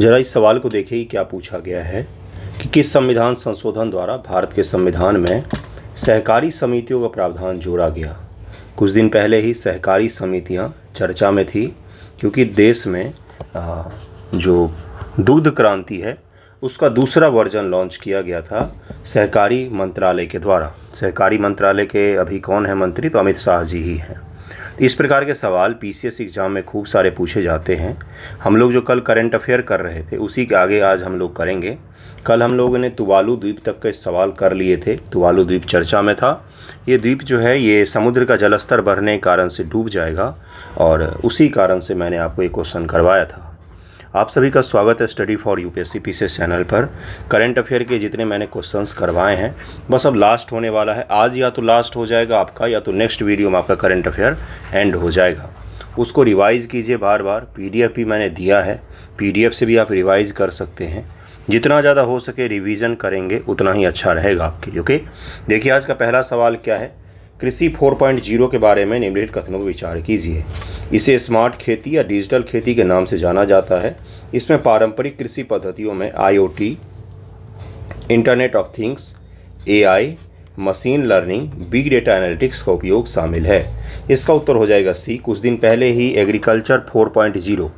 जरा इस सवाल को देखिए क्या पूछा गया है कि किस संविधान संशोधन द्वारा भारत के संविधान में सहकारी समितियों का प्रावधान जोड़ा गया कुछ दिन पहले ही सहकारी समितियां चर्चा में थी क्योंकि देश में जो दूध क्रांति है उसका दूसरा वर्जन लॉन्च किया गया था सहकारी मंत्रालय के द्वारा सहकारी मंत्रालय के अभी कौन है मंत्री तो अमित शाह जी ही हैं तो इस प्रकार के सवाल पीसीएस एग्ज़ाम में खूब सारे पूछे जाते हैं हम लोग जो कल करंट अफेयर कर रहे थे उसी के आगे आज हम लोग करेंगे कल हम लोगों ने तुवालू द्वीप तक के सवाल कर लिए थे तुवालू द्वीप चर्चा में था ये द्वीप जो है ये समुद्र का जलस्तर बढ़ने के कारण से डूब जाएगा और उसी कारण से मैंने आपको ये क्वेश्चन करवाया था आप सभी का स्वागत है study for UPSC PCS channel पर करंट अफेयर के जितने मैंने क्वेश्चंस करवाए हैं बस अब लास्ट होने वाला है आज या तो लास्ट हो जाएगा आपका या तो नेक्स्ट वीडियो में आपका करंट अफेयर एंड हो जाएगा उसको रिवाइज़ कीजिए बार बार पी भी मैंने दिया है पी से भी आप रिवाइज़ कर सकते हैं जितना ज़्यादा हो सके रिविजन करेंगे उतना ही अच्छा रहेगा आपके लिए ओके देखिए आज का पहला सवाल क्या है कृषि 4.0 के बारे में निम्नलिखित कथनों पर विचार कीजिए इसे स्मार्ट खेती या डिजिटल खेती के नाम से जाना जाता है इसमें पारंपरिक कृषि पद्धतियों में IOT, internet of things AI, machine learning big data analytics का उपयोग शामिल है इसका उत्तर हो जाएगा सी कुछ दिन पहले ही एग्रीकल्चर जीरो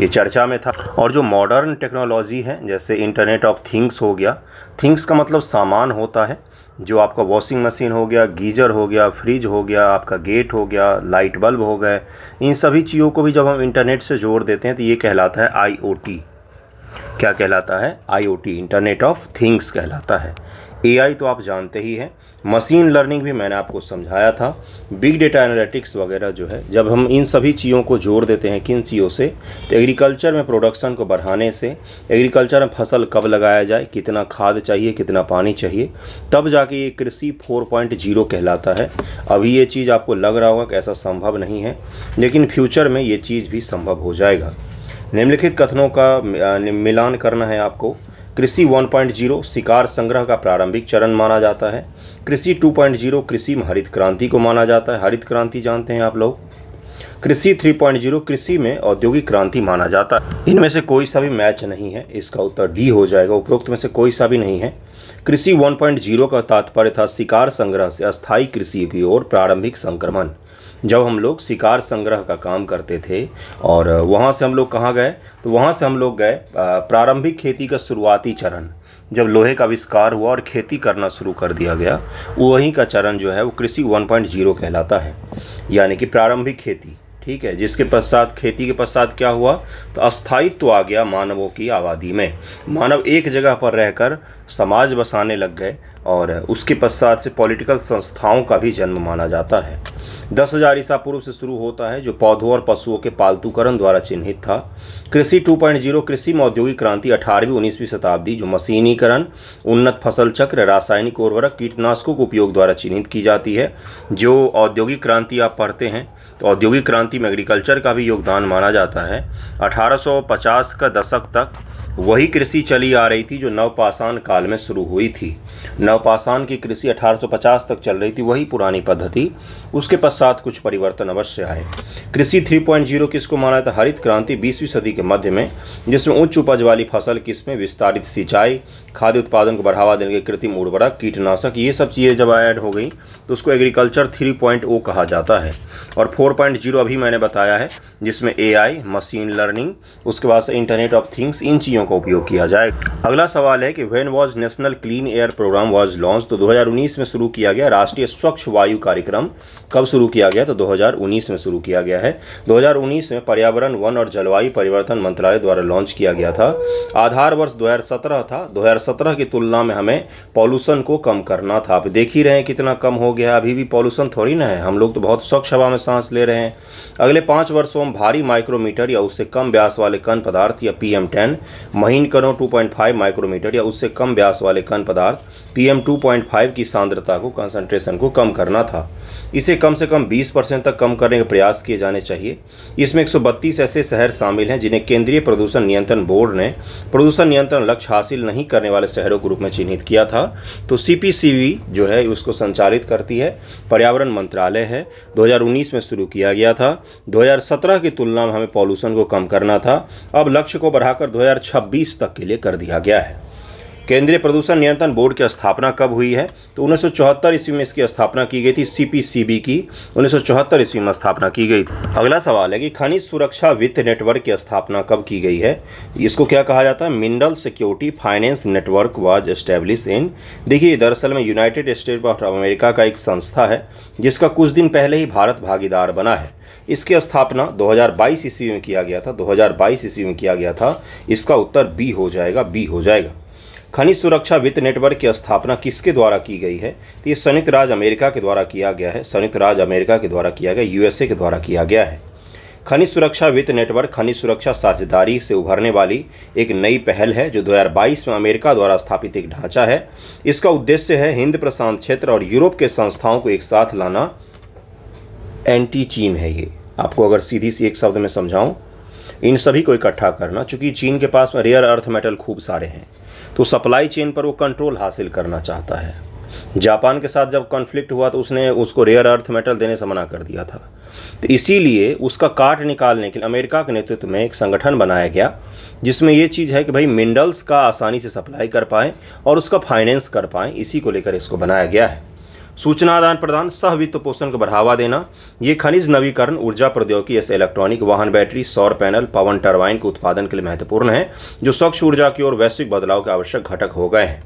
ये चर्चा में था और जो मॉडर्न टेक्नोलॉजी है जैसे इंटरनेट ऑफ थिंग्स हो गया थिंग्स का मतलब सामान होता है जो आपका वॉशिंग मशीन हो गया गीजर हो गया फ्रिज हो गया आपका गेट हो गया लाइट बल्ब हो गए इन सभी चीज़ों को भी जब हम इंटरनेट से जोड़ देते हैं तो ये कहलाता है आईओटी क्या कहलाता है आईओटी इंटरनेट ऑफ थिंग्स कहलाता है एआई तो आप जानते ही हैं मशीन लर्निंग भी मैंने आपको समझाया था बिग डेटा एनालिटिक्स वगैरह जो है जब हम इन सभी चीज़ों को जोड़ देते हैं किन चीज़ों से तो एग्रीकल्चर में प्रोडक्शन को बढ़ाने से एग्रीकल्चर में फसल कब लगाया जाए कितना खाद चाहिए कितना पानी चाहिए तब जाके ये कृषि जीरो कहलाता है अभी ये चीज़ आपको लग रहा होगा कि ऐसा संभव नहीं है लेकिन फ्यूचर में ये चीज़ भी संभव हो जाएगा निम्नलिखित कथनों का मिलान करना है आपको कृषि 1.0 शिकार संग्रह का प्रारंभिक चरण माना जाता है कृषि 2.0 कृषि में हरित क्रांति को माना जाता है हरित क्रांति जानते हैं आप लोग कृषि 3.0 कृषि में औद्योगिक क्रांति माना जाता है इनमें से कोई सा भी मैच नहीं है इसका उत्तर डी हो जाएगा उपरोक्त में से कोई सा भी नहीं है कृषि 1.0 का तात्पर्य था शिकार संग्रह से अस्थायी कृषि की ओर प्रारंभिक संक्रमण जब हम लोग शिकार संग्रह का काम करते थे और वहाँ से हम लोग कहाँ गए तो वहाँ से हम लोग गए प्रारंभिक खेती का शुरुआती चरण जब लोहे का आविष्कार हुआ और खेती करना शुरू कर दिया गया वहीं का चरण जो है वो कृषि 1.0 कहलाता है यानी कि प्रारंभिक खेती ठीक है जिसके पश्चात खेती के पश्चात क्या हुआ तो अस्थायित्व तो आ गया मानवों की आबादी में मानव एक जगह पर रहकर समाज बसाने लग गए और उसके पश्चात से पॉलिटिकल संस्थाओं का भी जन्म माना जाता है दस हजार ईसा पूर्व से शुरू होता है जो पौधों और पशुओं के पालतूकरण द्वारा चिन्हित था कृषि 2.0 कृषि में औद्योगिक क्रांति 18वीं 19वीं शताब्दी जो मशीनीकरण उन्नत फसल चक्र रासायनिक उर्वरक कीटनाशकों के उपयोग द्वारा चिन्हित की जाती है जो औद्योगिक क्रांति आप पढ़ते हैं तो औद्योगिक क्रांति में एग्रीकल्चर का भी योगदान माना जाता है अठारह का दशक तक वही कृषि चली आ रही थी जो नवपाषाण काल में शुरू हुई थी नव नवपाषाण की कृषि 1850 तक चल रही थी वही पुरानी पद्धति उसके पश्चात कुछ परिवर्तन अवश्य आए कृषि 3.0 पॉइंट जीरो किसको माना था हरित क्रांति 20वीं सदी के मध्य में जिसमें उच्च उपज वाली फसल किस्में विस्तारित सिंचाई खाद्य उत्पादन को बढ़ावा देने के कृत्रिम उर्वरक कीटनाशक ये सब चीज़ें जब ऐड हो गई तो उसको एग्रीकल्चर थ्री कहा जाता है और फोर अभी मैंने बताया है जिसमें ए मशीन लर्निंग उसके बाद इंटरनेट ऑफ थिंग्स इन चीज़ों का उपयोग किया जाए अगला सवाल है कि when was national clean air program was was launch तो 2019 में शुरू किया गया राष्ट्रीय स्वच्छ वायु कार्यक्रम कब शुरू किया गया तो 2019 में शुरू किया गया है 2019 में पर्यावरण वन और जलवायु परिवर्तन मंत्रालय द्वारा लॉन्च किया गया था आधार वर्ष 2017 था 2017 की तुलना में हमें पॉल्यूशन को कम करना था आप देख ही रहे हैं कितना कम हो गया अभी भी पॉल्यूशन थोड़ी ना है हम लोग तो बहुत स्वच्छ हवा में सांस ले रहे हैं अगले पाँच वर्षों में भारी माइक्रोमीटर या उससे कम ब्यास वाले कन पदार्थ या पी एम महीन करो टू माइक्रोमीटर या उससे कम ब्यास वाले कन पदार्थ पीएम 2.5 की सांद्रता को कंसंट्रेशन को कम करना था इसे कम से कम 20 परसेंट तक कम करने के प्रयास किए जाने चाहिए इसमें 132 ऐसे शहर शामिल हैं जिन्हें केंद्रीय प्रदूषण नियंत्रण बोर्ड ने प्रदूषण नियंत्रण लक्ष्य हासिल नहीं करने वाले शहरों के रूप में चिन्हित किया था तो सी जो है उसको संचालित करती है पर्यावरण मंत्रालय है दो में शुरू किया गया था दो की तुलना में हमें पॉल्यूशन को कम करना था अब लक्ष्य को बढ़ाकर दो तक के लिए कर दिया गया है केंद्रीय प्रदूषण नियंत्रण बोर्ड की स्थापना कब हुई है तो उन्नीस ईस्वी में इसकी स्थापना की गई थी सीपीसीबी की उन्नीस ईस्वी में स्थापना की गई थी अगला सवाल है कि खनिज सुरक्षा वित्त नेटवर्क की स्थापना कब की गई है इसको क्या कहा जाता है mineral security finance network was establish in देखिए दरअसल में यूनाइटेड स्टेट ऑफ अमेरिका का एक संस्था है जिसका कुछ दिन पहले ही भारत भागीदार बना है इसकी स्थापना 2022 ईस्वी में किया गया था 2022 ईस्वी में किया गया था इसका उत्तर बी हो जाएगा बी हो जाएगा खनिज सुरक्षा वित्त नेटवर्क की स्थापना किसके द्वारा की गई है तो ये संयुक्त राज्य अमेरिका के द्वारा किया गया है संयुक्त राज्य अमेरिका के द्वारा किया गया यूएसए के द्वारा किया गया है खनिज सुरक्षा वित्त नेटवर्क खनिज सुरक्षा साझेदारी से उभरने वाली एक नई पहल है जो 2022 में अमेरिका द्वारा स्थापित एक ढांचा है इसका उद्देश्य है हिंद प्रशांत क्षेत्र और यूरोप के संस्थाओं को एक साथ लाना एंटी चीन है ये आपको अगर सीधी सी एक शब्द में समझाऊं इन सभी को इकट्ठा करना चूंकि चीन के पास में रेयर अर्थ मेटल खूब सारे हैं तो सप्लाई चेन पर वो कंट्रोल हासिल करना चाहता है जापान के साथ जब कॉन्फ्लिक्ट हुआ तो उसने उसको रेयर अर्थ मेटल देने से मना कर दिया था तो इसीलिए उसका काट निकालने के लिए अमेरिका के नेतृत्व में एक संगठन बनाया गया जिसमें ये चीज़ है कि भाई मिनरल्स का आसानी से सप्लाई कर पाएँ और उसका फाइनेंस कर पाएँ इसी को लेकर इसको बनाया गया है सूचना आदान प्रदान सह वित्त पोषण को बढ़ावा देना ये खनिज नवीकरण ऊर्जा प्रौद्योगिकी ऐसे इलेक्ट्रॉनिक वाहन बैटरी सौर पैनल पवन टरबाइन के उत्पादन के लिए महत्वपूर्ण है जो स्वच्छ ऊर्जा की ओर वैश्विक बदलाव के आवश्यक घटक हो गए हैं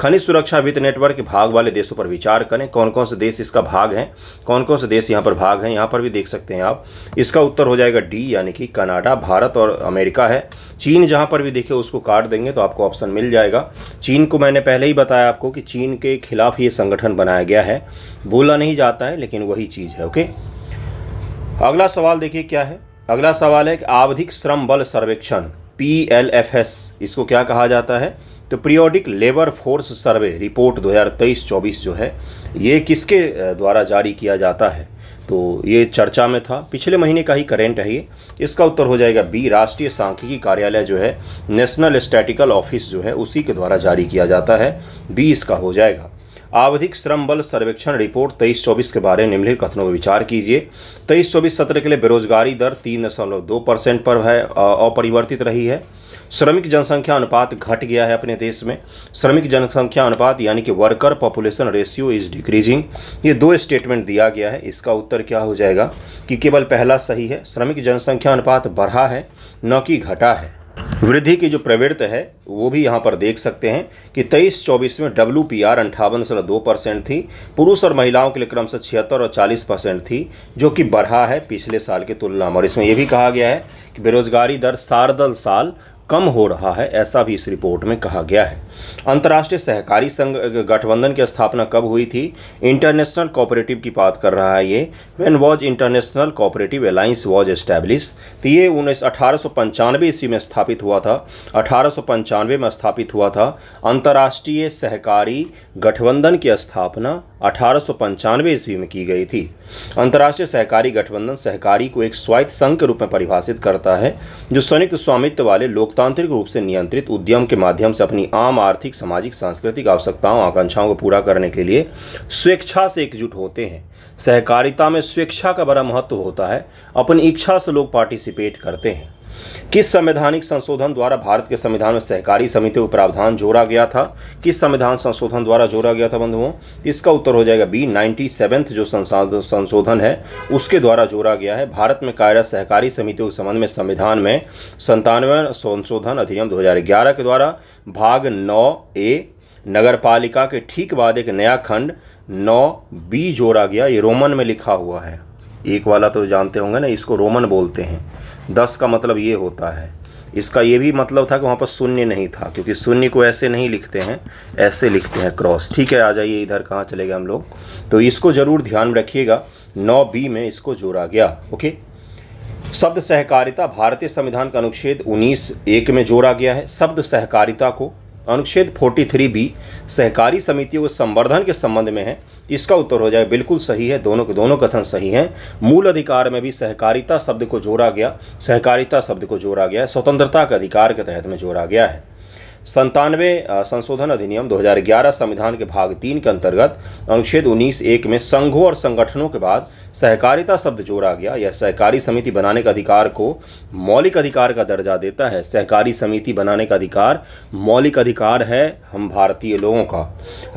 खनिज सुरक्षा वित्त नेटवर्क के भाग वाले देशों पर विचार करें कौन कौन से देश इसका भाग हैं कौन कौन से देश यहाँ पर भाग हैं यहाँ पर भी देख सकते हैं आप इसका उत्तर हो जाएगा डी यानी कि कनाडा भारत और अमेरिका है चीन जहाँ पर भी देखे उसको काट देंगे तो आपको ऑप्शन मिल जाएगा चीन को मैंने पहले ही बताया आपको कि चीन के खिलाफ ये संगठन बनाया गया है बोला नहीं जाता है लेकिन वही चीज़ है ओके अगला सवाल देखिए क्या है अगला सवाल है कि आवधिक श्रम बल सर्वेक्षण पी इसको क्या कहा जाता है तो periodic labour force survey report 2023-24 जो है ये किसके द्वारा जारी किया जाता है तो ये चर्चा में था पिछले महीने का ही करेंट है ये इसका उत्तर हो जाएगा बी राष्ट्रीय सांख्यिकी कार्यालय जो है नेशनल स्टैटिकल ऑफिस जो है उसी के द्वारा जारी किया जाता है बी इसका हो जाएगा आवधिक श्रम बल सर्वेक्षण रिपोर्ट तेईस चौबीस के बारे में निम्नलिखित कथनों पर विचार कीजिए तेईस चौबीस सत्र के लिए बेरोजगारी दर तीन दशमलव दो परसेंट पर है अपरिवर्तित रही है श्रमिक जनसंख्या अनुपात घट गया है अपने देश में श्रमिक जनसंख्या अनुपात यानी कि worker population ratio is decreasing ये दो स्टेटमेंट दिया गया है इसका उत्तर क्या हो जाएगा कि केवल पहला सही है श्रमिक जनसंख्या अनुपात बढ़ा है न कि घटा है वृद्धि की जो प्रवृत्त है वो भी यहाँ पर देख सकते हैं कि तेईस चौबीस में डब्ल्यू पी आर अंठावन से दो परसेंट थी पुरुष और महिलाओं के लिए क्रम से छिहत्तर और चालीस परसेंट थी जो कि बढ़ा है पिछले साल की तुलना में और इसमें यह भी कहा गया है कि बेरोजगारी दर सारदल साल कम हो रहा है ऐसा भी इस रिपोर्ट में कहा गया है अंतर्राष्ट्रीय सहकारी संघ गठबंधन की स्थापना कब हुई थी इंटरनेशनल कोऑपरेटिव की बात कर रहा है ये when was international cooperative alliance was establish तो ये उन्नीस अठारह ईस्वी में स्थापित हुआ था अठारह में स्थापित हुआ था अंतर्राष्ट्रीय सहकारी गठबंधन की स्थापना अठारह ईस्वी में की गई थी अंतर्राष्ट्रीय सहकारी गठबंधन सहकारी को एक स्वायत्त संघ के रूप में परिभाषित करता है जो संयुक्त स्वामित्व वाले लोकतांत्रिक रूप से नियंत्रित उद्यम के माध्यम से अपनी आम आर्थिक सामाजिक सांस्कृतिक आवश्यकताओं आकांक्षाओं को पूरा करने के लिए स्वेच्छा से एकजुट होते हैं सहकारिता में स्वेच्छा का बड़ा महत्व होता है अपनी इच्छा से लोग पार्टिसिपेट करते हैं किस संवैधानिक संशोधन द्वारा भारत के संविधान में सहकारी समिति को प्रावधान जोड़ा गया था किस संविधान संशोधन द्वारा जोड़ा गया था बंधुओं इसका उत्तर हो जाएगा बी नाइन्टी सेवेंथ जो संशोधन है उसके द्वारा जोड़ा गया है भारत में कार्यरत सहकारी समितियों के संबंध में संविधान में संतानवे संशोधन अधिनियम दो के द्वारा भाग नौ ए नगरपालिका के ठीक बाद एक नया खंड नौ बी जोड़ा गया ये रोमन में लिखा हुआ है एक वाला तो जानते होंगे ना इसको रोमन बोलते हैं दस का मतलब ये होता है इसका ये भी मतलब था कि वहाँ पर शून्य नहीं था क्योंकि शून्य को ऐसे नहीं लिखते हैं ऐसे लिखते हैं क्रॉस ठीक है आ जाइए इधर कहाँ चले गए हम लोग तो इसको ज़रूर ध्यान रखिएगा नौ बी में इसको जोड़ा गया ओके शब्द सहकारिता भारतीय संविधान का अनुच्छेद उन्नीस एक में जोड़ा गया है शब्द सहकारिता को अनुच्छेद 43 बी सहकारी समितियों के संवर्धन के संबंध में है इसका उत्तर हो जाए बिल्कुल सही है दोनों के दोनों कथन सही हैं मूल अधिकार में भी सहकारिता शब्द को जोड़ा गया सहकारिता शब्द को जोड़ा गया है स्वतंत्रता के अधिकार के तहत में जोड़ा गया है संतानवे संशोधन अधिनियम 2011 संविधान के भाग तीन के अंतर्गत अनुच्छेद 19 एक में संघों और संगठनों के बाद सहकारिता शब्द जोड़ा गया यह सहकारी समिति बनाने का अधिकार को मौलिक अधिकार का दर्जा देता है सहकारी समिति बनाने का अधिकार मौलिक अधिकार है हम भारतीय लोगों का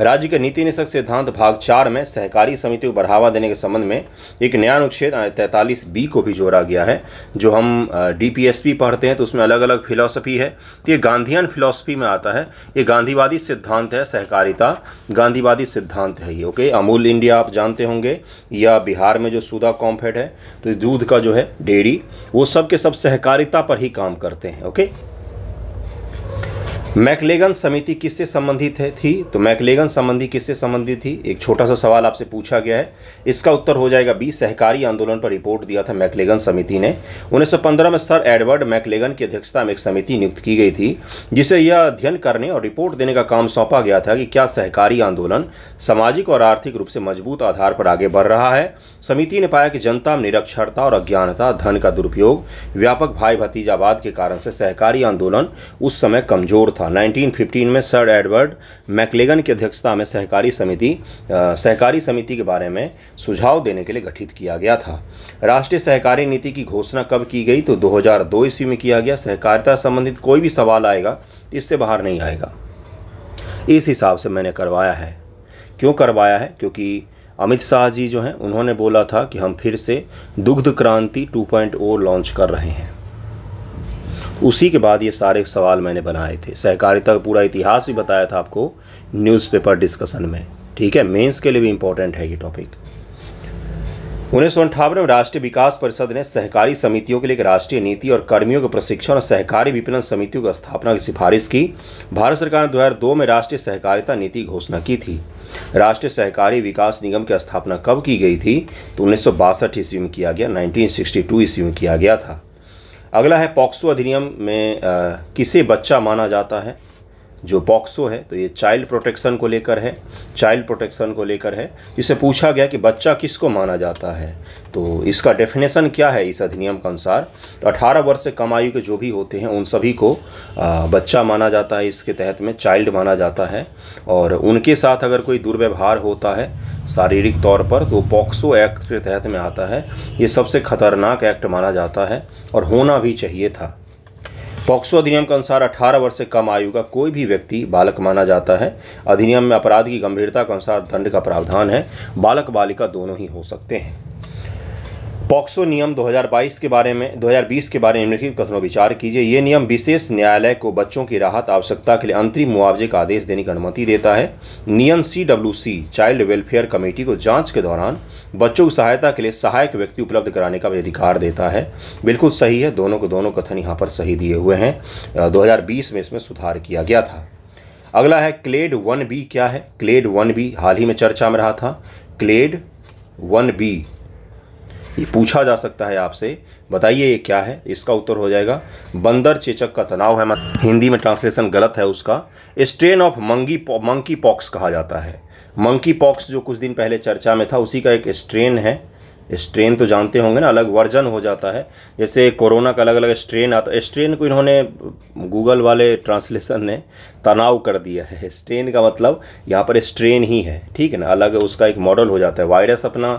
राज्य के नीति निशक सिद्धांत भाग चार में सहकारी समिति को बढ़ावा देने के संबंध में एक नया अनुच्छेद तैंतालीस बी को भी जोड़ा गया है जो हम डी पढ़ते हैं तो उसमें अलग अलग फिलोसफी है तो ये गांधीयन फिलोसफी में आता है ये गांधीवादी सिद्धांत है सहकारिता गांधीवादी सिद्धांत है ये ओके अमूल इंडिया आप जानते होंगे या बिहार में जो सुधा कॉम्फेड है तो दूध का जो है डेयरी वो सब के सब सहकारिता पर ही काम करते हैं ओके मैकलेगन समिति किससे संबंधित है थी तो मैकलेगन संबंधी किससे संबंधित थी एक छोटा सा सवाल आपसे पूछा गया है इसका उत्तर हो जाएगा बी सहकारी आंदोलन पर रिपोर्ट दिया था मैकलेगन समिति ने 1915 में सर एडवर्ड मैकलेगन की अध्यक्षता में एक समिति नियुक्त की गई थी जिसे यह अध्ययन करने और रिपोर्ट देने का काम सौंपा गया था कि क्या सहकारी आंदोलन सामाजिक और आर्थिक रूप से मजबूत आधार पर आगे बढ़ रहा है समिति ने पाया कि जनता में निरक्षरता और अज्ञानता धन का दुरुपयोग व्यापक भाई भतीजावाद के कारण से सहकारी आंदोलन उस समय कमजोर था था 1915 में सर एडवर्ड मैकलेगन की अध्यक्षता में सहकारी समिति सहकारी समिति के बारे में सुझाव देने के लिए गठित किया गया था राष्ट्रीय सहकारी नीति की घोषणा कब की गई तो 2002 ईस्वी में किया गया सहकारिता संबंधित कोई भी सवाल आएगा इससे बाहर नहीं आएगा इस हिसाब से मैंने करवाया है क्यों करवाया है क्योंकि अमित शाह जी जो हैं उन्होंने बोला था कि हम फिर से दुग्ध क्रांति 2.0 लॉन्च कर रहे हैं उसी के बाद ये सारे सवाल मैंने बनाए थे सहकारिता का पूरा इतिहास भी बताया था आपको न्यूज़पेपर डिस्कशन में ठीक है मेंस के लिए भी इम्पोर्टेंट है ये टॉपिक उन्नीस में राष्ट्रीय विकास परिषद ने सहकारी समितियों के लिए एक राष्ट्रीय नीति और कर्मियों के प्रशिक्षण और सहकारी विपणन समितियों की स्थापना की सिफारिश की भारत सरकार ने दो में राष्ट्रीय सहकारिता नीति घोषणा की थी राष्ट्रीय सहकारी विकास निगम की स्थापना कब की गई थी तो उन्नीस ईस्वी में किया गया 1962 ईस्वी में किया गया था अगला है पॉक्सो अधिनियम में किसे बच्चा माना जाता है जो पॉक्सो है तो ये चाइल्ड प्रोटेक्शन को लेकर है चाइल्ड प्रोटेक्शन को लेकर है इसे पूछा गया कि बच्चा किसको माना जाता है तो इसका डेफिनेशन क्या है इस अधिनियम के अनुसार तो 18 वर्ष से कम आयु के जो भी होते हैं उन सभी को बच्चा माना जाता है इसके तहत में चाइल्ड माना जाता है और उनके साथ अगर कोई दुर्व्यवहार होता है शारीरिक तौर पर तो पॉक्सो एक्ट के तहत में आता है ये सबसे खतरनाक एक्ट माना जाता है और होना भी चाहिए था पॉक्सो अधिनियम के अनुसार 18 वर्ष से कम आयु का कोई भी व्यक्ति बालक माना जाता है अधिनियम में अपराध की गंभीरता के अनुसार दंड का प्रावधान है बालक बालिका दोनों ही हो सकते हैं पॉक्सो नियम 2022 के बारे में 2020 के बारे में निम्नलिखित कथनों विचार कीजिए ये नियम विशेष न्यायालय को बच्चों की राहत आवश्यकता के लिए अंतरिम मुआवजे का आदेश देने की अनुमति देता है नियम C W C child welfare committee को जांच के दौरान बच्चों की सहायता के लिए सहायक व्यक्ति उपलब्ध कराने का अधिकार देता है बिल्कुल सही है दोनों को दोनों कथन यहाँ पर सही दिए हुए हैं दो में इसमें सुधार किया गया था अगला है क्लेड वन बी क्या है क्लेड वन बी हाल ही में चर्चा में रहा था क्लेड वन बी ये पूछा जा सकता है आपसे बताइए ये क्या है इसका उत्तर हो जाएगा बंदर चेचक का तनाव है मत हिंदी में ट्रांसलेशन गलत है उसका स्ट्रेन ऑफ मंगी मंकी पॉक्स कहा जाता है मंकी पॉक्स जो कुछ दिन पहले चर्चा में था उसी का एक स्ट्रेन है स्ट्रेन तो जानते होंगे ना अलग वर्जन हो जाता है जैसे कोरोना का अलग अलग स्ट्रेन आता है स्ट्रेन को इन्होंने गूगल वाले ट्रांसलेशन ने तनाव कर दिया है स्ट्रेन का मतलब यहाँ पर स्ट्रेन ही है ठीक है ना अलग उसका एक मॉडल हो जाता है वायरस अपना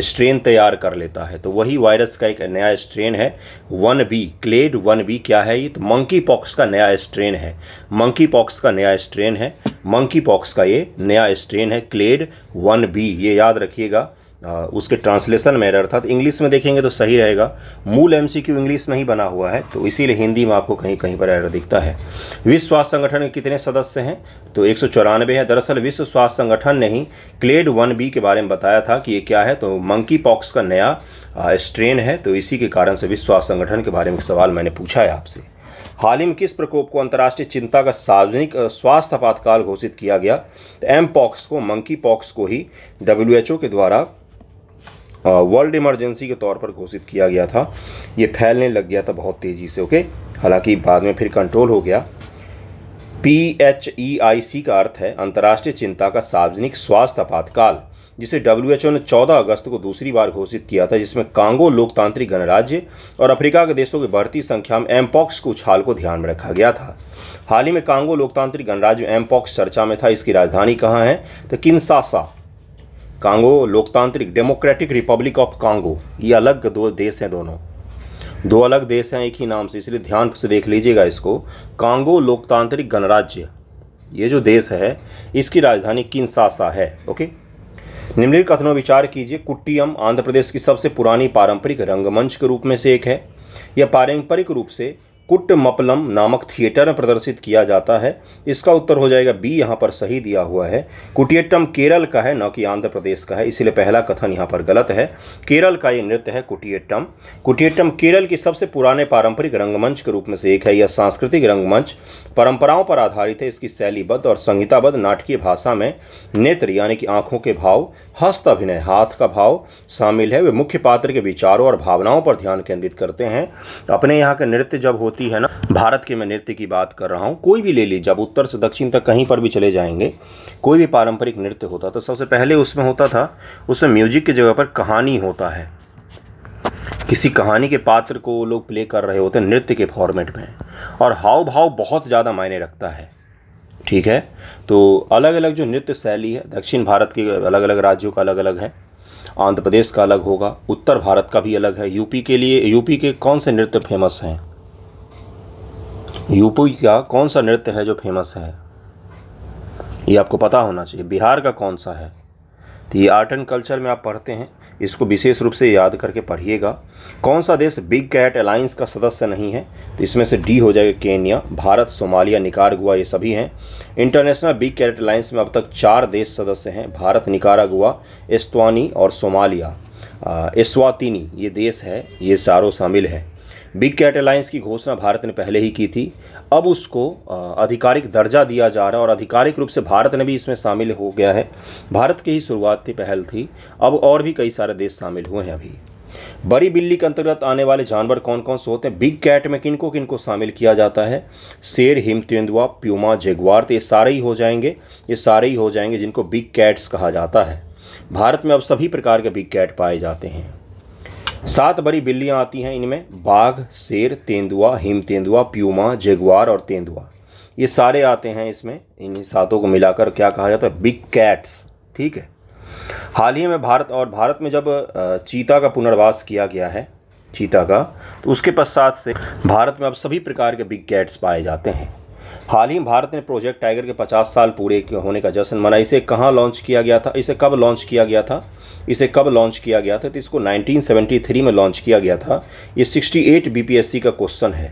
स्ट्रेन तैयार कर लेता है तो वही वायरस का एक नया स्ट्रेन है one B clade one B क्या है ये तो मंकी पॉक्स का नया स्ट्रेन है मंकी पॉक्स का नया स्ट्रेन है मंकी पॉक्स का ये नया स्ट्रेन है क्लेड वन बी ये याद रखिएगा उसके ट्रांसलेशन में एरर था तो इंग्लिश में देखेंगे तो सही रहेगा मूल एमसीक्यू इंग्लिश में ही बना हुआ है तो इसीलिए हिंदी में आपको कहीं कहीं पर एरर दिखता है विश्व स्वास्थ्य संगठन के कितने सदस्य हैं तो एक है दरअसल विश्व स्वास्थ्य संगठन ने ही क्लेड वन बी के बारे में बताया था कि ये क्या है तो मंकी पॉक्स का नया स्ट्रेन है तो इसी के कारण से विश्व स्वास्थ्य संगठन के बारे में सवाल मैंने पूछा है आपसे हाल ही में किस प्रकोप को अंतर्राष्ट्रीय चिंता का सार्वजनिक स्वास्थ्य आपातकाल घोषित किया गया तो एम पॉक्स को मंकी पॉक्स को ही ओ के द्वारा वर्ल्ड इमरजेंसी के तौर पर घोषित किया गया था ये फैलने लग गया था बहुत तेज़ी से ओके हालांकि बाद में फिर कंट्रोल हो गया पी एच ई आई सी का अर्थ है अंतर्राष्ट्रीय चिंता का सार्वजनिक स्वास्थ्य आपातकाल जिसे ओ ने 14 अगस्त को दूसरी बार घोषित किया था जिसमें कांगो लोकतांत्रिक गणराज्य और अफ्रीका के देशों की बढ़ती संख्या में एमपॉक्स के उछाल को ध्यान में रखा गया था हाल ही में कांगो लोकतांत्रिक गणराज्य एमपॉक्स चर्चा में था इसकी राजधानी कहाँ है तो किन्सासा कांगो लोकतांत्रिक डेमोक्रेटिक रिपब्लिक ऑफ कांगो ये अलग दो देश हैं दोनों दो अलग देश हैं एक ही नाम से इसलिए ध्यान से देख लीजिएगा इसको कांगो लोकतांत्रिक गणराज्य ये जो देश है इसकी राजधानी किनसासा है ओके निम्नलिखित कथनों विचार कीजिए कुट्टियम आंध्र प्रदेश की सबसे पुरानी पारंपरिक रंगमंच के रूप में से एक है यह पारंपरिक रूप से कुट्टमपलम नामक थिएटर में प्रदर्शित किया जाता है इसका उत्तर हो जाएगा बी यहाँ पर सही दिया हुआ है कुटियट्टम केरल का है न कि आंध्र प्रदेश का है इसीलिए पहला कथन यहाँ पर गलत है केरल का ये नृत्य है कुटियट्टम कुटियट्टम केरल की सबसे पुराने पारंपरिक रंगमंच के रूप में से एक है यह सांस्कृतिक रंगमंच परंपराओं पर आधारित है इसकी शैलीबद्ध और संहिताबद्ध नाटकीय भाषा में नेत्र यानी कि आंखों के भाव हस्त अभिनय हाथ का भाव शामिल है वे मुख्य पात्र के विचारों और भावनाओं पर ध्यान केंद्रित करते हैं अपने यहाँ के नृत्य जब हो होती है ना भारत के मैं नृत्य की बात कर रहा हूँ कोई भी ले लीजिए जब उत्तर से दक्षिण तक कहीं पर भी चले जाएंगे कोई भी पारंपरिक नृत्य होता तो सबसे पहले उसमें होता था उसमें म्यूजिक की जगह पर कहानी होता है किसी कहानी के पात्र को लोग प्ले कर रहे होते हैं नृत्य के फॉर्मेट में और हाव भाव बहुत ज़्यादा मायने रखता है ठीक है तो अलग अलग जो नृत्य शैली है दक्षिण भारत के अलग अलग राज्यों का अलग अलग है आंध्र प्रदेश का अलग होगा उत्तर भारत का भी अलग है यूपी के लिए यूपी के कौन से नृत्य फेमस हैं यूपी का कौन सा नृत्य है जो फेमस है ये आपको पता होना चाहिए बिहार का कौन सा है तो ये आर्ट एंड कल्चर में आप पढ़ते हैं इसको विशेष रूप से याद करके पढ़िएगा कौन सा देश बिग कैट अलायंस का सदस्य नहीं है तो इसमें से डी हो जाएगा केन्या भारत सोमालिया निकारगुआ ये सभी हैं इंटरनेशनल बिग कैट अलायंस में अब तक चार देश सदस्य हैं भारत निकारागुआ एस्तवानी और सोमालिया एस्वातिनी ये देश है ये चारों शामिल हैं बिग कैट अलायंस की घोषणा भारत ने पहले ही की थी अब उसको आधिकारिक दर्जा दिया जा रहा है और आधिकारिक रूप से भारत ने भी इसमें शामिल हो गया है भारत की ही शुरुआती पहल थी अब और भी कई सारे देश शामिल हुए हैं अभी बड़ी बिल्ली के अंतर्गत आने वाले जानवर कौन कौन से होते हैं बिग कैट में किनको किनको शामिल किया जाता है शेर हिम तेंदुआ प्यूमा जेगवार तो ये सारे ही हो जाएंगे ये सारे ही हो जाएंगे जिनको बिग कैट्स कहा जाता है भारत में अब सभी प्रकार के बिग कैट पाए जाते हैं सात बड़ी बिल्लियाँ आती हैं इनमें बाघ शेर तेंदुआ हिम तेंदुआ प्यूमा जेगुआर और तेंदुआ ये सारे आते हैं इसमें इन सातों को मिलाकर क्या कहा जाता है बिग कैट्स ठीक है हाल ही में भारत और भारत में जब चीता का पुनर्वास किया गया है चीता का तो उसके पश्चात से भारत में अब सभी प्रकार के बिग कैट्स पाए जाते हैं हाल ही भारत ने प्रोजेक्ट टाइगर के 50 साल पूरे होने का जश्न मना इसे कहाँ लॉन्च किया गया था इसे कब लॉन्च किया गया था इसे कब लॉन्च किया गया था तो इसको 1973 में लॉन्च किया गया था ये 68 बीपीएससी का क्वेश्चन है